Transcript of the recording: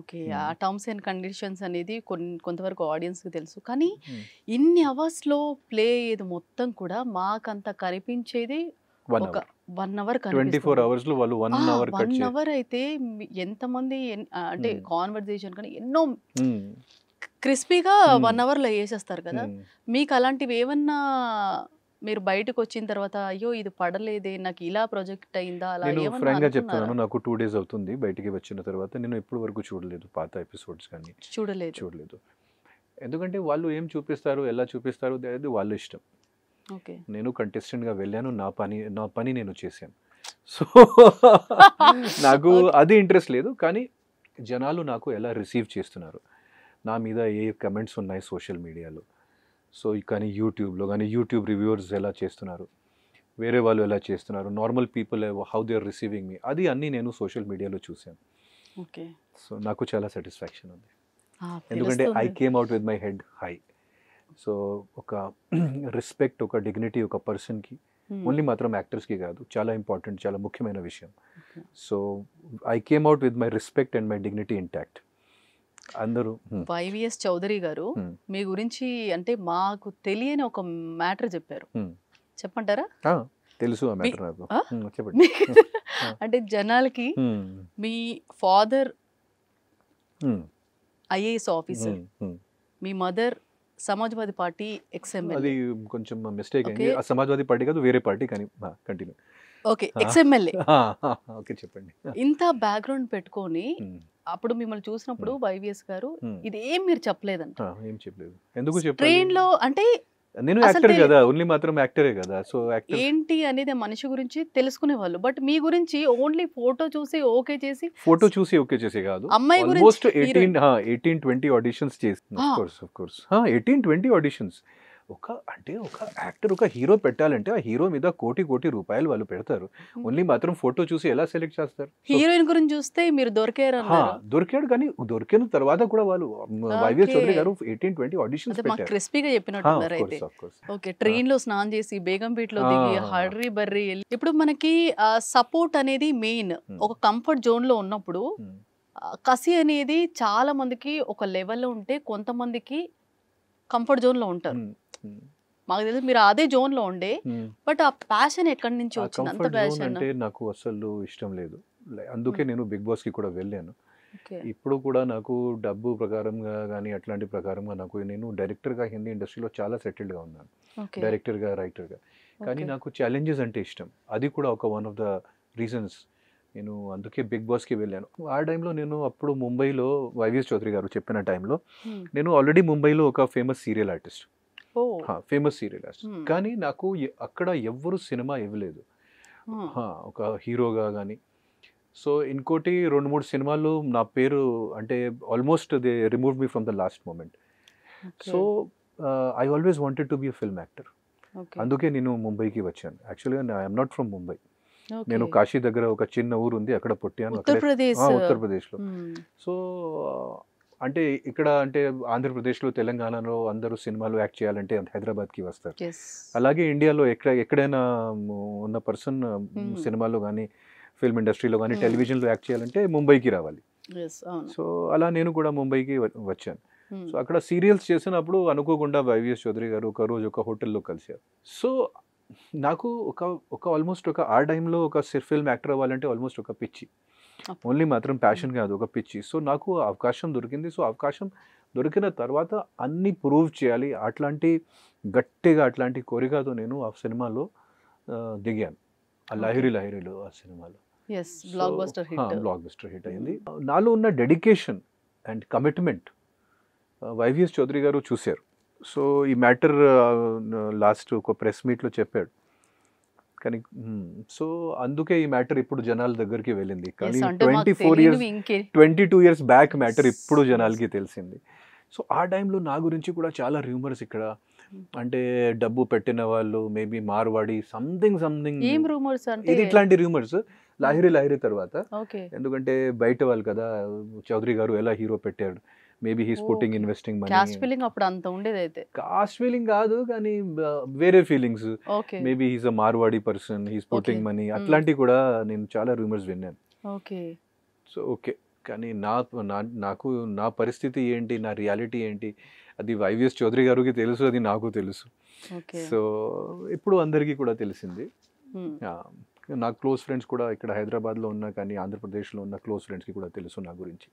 Okay ఆ terms and conditions అనేది కొన్ని కొంతవరకు ఆడియన్స్కి తెలుసు కానీ ఇన్ని అవర్స్లో ప్లే అయ్యేది మొత్తం కూడా మాకంత కనిపించేది ఒక one hour twenty four hours లో వాళ్ళు వన్ అవర్ వన్ అవర్ అయితే ఎంతమంది అంటే కాన్వర్జేషన్ కానీ ఎన్నో క్రిస్పీగా వన్ అవర్లో వేసేస్తారు కదా మీకు అలాంటివి ఏమన్నా మీరు బయటకు వచ్చిన తర్వాత అయ్యో ఇది పడలేదే నాకు ఇలా ప్రాజెక్ట్ అయిందా అలా నేను గా చెప్తాను నాకు టూ డేస్ అవుతుంది బయటికి వచ్చిన తర్వాత నేను ఎప్పుడు వరకు చూడలేదు పాత ఎపిసోడ్స్ కానీ చూడలేదు చూడలేదు ఎందుకంటే వాళ్ళు ఏం చూపిస్తారు ఎలా చూపిస్తారు అనేది వాళ్ళ ఇష్టం ఓకే నేను కంటెస్టెంట్గా వెళ్ళాను నా పని నా పని నేను చేశాను సో నాకు అది ఇంట్రెస్ట్ లేదు కానీ జనాలు నాకు ఎలా రిసీవ్ చేస్తున్నారు నా మీద ఏ కమెంట్స్ ఉన్నాయి సోషల్ మీడియాలో సో కానీ యూట్యూబ్లో కానీ యూట్యూబ్ రివ్యూవర్స్ ఎలా చేస్తున్నారు వేరే వాళ్ళు ఎలా చేస్తున్నారు normal people how they are receiving me అది అన్ని నేను సోషల్ మీడియాలో చూశాను ఓకే సో నాకు చాలా సాటిస్ఫాక్షన్ ఉంది ఎందుకంటే I came out with my head high so ఒక రెస్పెక్ట్ ఒక డిగ్నిటీ ఒక పర్సన్కి ఓన్లీ hmm. మాత్రం యాక్టర్స్కి కాదు చాలా ఇంపార్టెంట్ చాలా ముఖ్యమైన విషయం so I came out with my respect and my dignity intact అందరూ వైవిఎస్ చౌదరి గారు మీ గురించి అంటే మాకు తెలియని ఒక మ్యాటర్ చెప్పారు చెప్పంటారా తెలుసు చెప్పండి అంటే జనాలకి మీ ఫాదర్ ఐఏఎస్ ఆఫీసర్ మీ మదర్ సమాజ్వాదీ పార్టీ ఎక్స్ఎంఎల్ కొంచెం మిస్టేక్ అయింది సమాజ్వాదీ పార్టీ కాదు వేరే పార్టీ కానీ కంటిన్యూ ఓకే ఎక్స్ఎంఎల్ఏ ఓకే చెప్పండి ఇంత బ్యాక్గ్రౌండ్ పెట్టుకొని అప్పుడు మిమ్మల్ని చూసినప్పుడు వైవిఎస్ గారు ఇదేం మీరు చెప్పలేదంట ఏం చెప్పలేదు ఎందుకు ట్రైన్ అంటే నేను యాక్టర్ కదా ఓన్లీ మాత్రం యాక్టరే కదా సో ఏంటి అనేది మనిషి గురించి తెలుసుకునే వాళ్ళు బట్ మీ గురించి ఓన్లీ ఫోటో చూసి ఓకే చేసి ఫోటో చూసి ఓకే చేసే కాదు అమ్మాయి గురించి 18 18 20 ఆడిషన్స్ చేసి of course of course 18 20 auditions ఒక అంటే ఒక యాక్టర్ ఒక హీరో పెట్టాలంటే ఆ హీరో మీద కోటి కోటి రూపాయలు వాళ్ళు పెడతారు ఓన్లీ మాత్రం ఫోటో చూసి ఎలా సెలెక్ట్ చేస్తారు హీరోయిన్ గురించి చూస్తే మీరు దొరికారు దొరికాడు కానీ దొరికిన తర్వాత కూడా వాళ్ళు చౌదరి గారు ఎయిటీన్ ట్వంటీ ఆడిషన్ క్రిస్పీగా చెప్పినట్టు ఓకే ట్రైన్ లో స్నానం చేసి బేగంపేట లో దిగి హర్రీ బర్రీ ఇప్పుడు మనకి సపోర్ట్ అనేది మెయిన్ ఒక కంఫర్ట్ జోన్ లో ఉన్నప్పుడు కసి అనేది చాలా మందికి ఒక లెవెల్లో ఉంటే కొంతమందికి కంఫర్ట్ జోన్లో ఉంటారు Hmm. మాకు తెలిసి మీరు అదే జోన్ లో ఉండే hmm. బట్ ఆ ప్యాషన్ ఎక్కడి నుంచి అంటే నాకు అసలు ఇష్టం లేదు అందుకే hmm. నేను బిగ్ బాస్ కి కూడా వెళ్ళాను ఇప్పుడు కూడా నాకు డబ్బు ప్రకారంగా కానీ అట్లాంటి ప్రకారంగా నాకు నేను డైరెక్టర్గా హిందీ ఇండస్ట్రీలో చాలా సెటిల్డ్గా ఉన్నాను డైరెక్టర్గా రైటర్గా కానీ నాకు ఛాలెంజెస్ అంటే ఇష్టం అది కూడా ఒక వన్ ఆఫ్ ద రీజన్స్ నేను అందుకే బిగ్ బాస్కి వెళ్ళాను ఆ టైంలో నేను అప్పుడు ముంబైలో వైవిఎస్ చౌదరి గారు చెప్పిన టైంలో నేను ఆల్రెడీ ముంబైలో ఒక famous serial artist famous serial కానీ నాకు అక్కడ ఎవ్వరు సినిమా ఇవ్వలేదు ఒక హీరోగా కానీ సో ఇంకోటి రెండు మూడు సినిమాలు నా పేరు అంటే almost they remove me from the last moment so I always wanted to be film actor అందుకే నేను ముంబైకి వచ్చాను యాక్చువల్గా ఐఎమ్ నాట్ ఫ్రమ్ ముంబై నేను కాశీ దగ్గర ఒక చిన్న ఊరు ఉంది అక్కడ పుట్టాను ఉత్తరప్రదేశ్లో సో అంటే ఇక్కడ అంటే ఆంధ్రప్రదేశ్లో తెలంగాణలో అందరూ సినిమాలు యాక్ట్ చేయాలంటే హైదరాబాద్కి వస్తారు అలాగే ఇండియాలో ఎక్కడ ఎక్కడైనా ఉన్న పర్సన్ hmm. సినిమాలో కానీ ఫిల్మ్ ఇండస్ట్రీలో కానీ hmm. టెలివిజన్లో యాక్ట్ చేయాలంటే ముంబైకి రావాలి సో అలా నేను కూడా ముంబైకి వచ్చాను hmm. సో అక్కడ సీరియల్స్ చేసినప్పుడు అనుకోకుండా వైవిఎస్ చౌదరి గారు ఒక రోజు ఒక హోటల్లో కలిశారు సో నాకు ఒక ఒక ఆల్మోస్ట్ ఒక ఆ టైంలో ఒక ఫిల్మ్ యాక్టర్ అవ్వాలంటే ఆల్మోస్ట్ ఒక పిచ్చి ఓన్లీ మాత్రం ప్యాషన్ hmm. కాదు ఒక పిచ్చి సో నాకు అవకాశం దొరికింది సో అవకాశం దొరికిన తర్వాత అన్నీ ప్రూవ్ చేయాలి అట్లాంటి గట్టిగా అట్లాంటి కోరికతో నేను ఆ సినిమాలో దిగాను ఆ లహిరి లహిరిలో ఆ సినిమాలో బ్లాక్ బస్టర్ హిట్ అయింది hmm. నాలో ఉన్న dedication and commitment YVS Chowdary గారు చూశారు సో ఈ మ్యాటర్ లాస్ట్ ఒక ప్రెస్ మీట్లో చెప్పాడు కానీ సో అందుకే ఈ మ్యాటర్ ఇప్పుడు జనాల దగ్గరికి వెళ్ళింది కానీ twenty four years twenty two years back matter ఇప్పుడు జనాలకి తెలిసింది సో ఆ టైంలో నా గురించి కూడా చాలా రూమర్స్ ఇక్కడ hmm. అంటే డబ్బు పెట్టిన వాళ్ళు మేబీ మార్వాడి సంథింగ్ సంథింగ్ ఇది ఇట్లాంటి రూమర్స్ లాహిరి లాహిరి తర్వాత ఎందుకంటే బయట వాళ్ళు కదా చౌదరి గారు ఎలా హీరో పెట్టాడు maybe he's putting investing money caste feeling అప్పుడు అంత ఉండేది అయితే కాస్ట్ ఫీలింగ్ కాదు కానీ వేరే feelings maybe he's a Marwadi person he's putting money అట్లాంటివి కూడా నేను చాలా రూమర్స్ విన్నాను ఓకే సో ఓకే కానీ నా నాకు నా పరిస్థితి ఏంటి నా రియాలిటీ ఏంటి అది వైవిఎస్ చౌదరి గారికి తెలుసు అది నాకు తెలుసు సో ఇప్పుడు అందరికీ కూడా తెలిసింది నా క్లోజ్ ఫ్రెండ్స్ కూడా ఇక్కడ హైదరాబాద్లో ఉన్న కానీ ఆంధ్రప్రదేశ్లో ఉన్న క్లోజ్ ఫ్రెండ్స్కి కూడా తెలుసు నా గురించి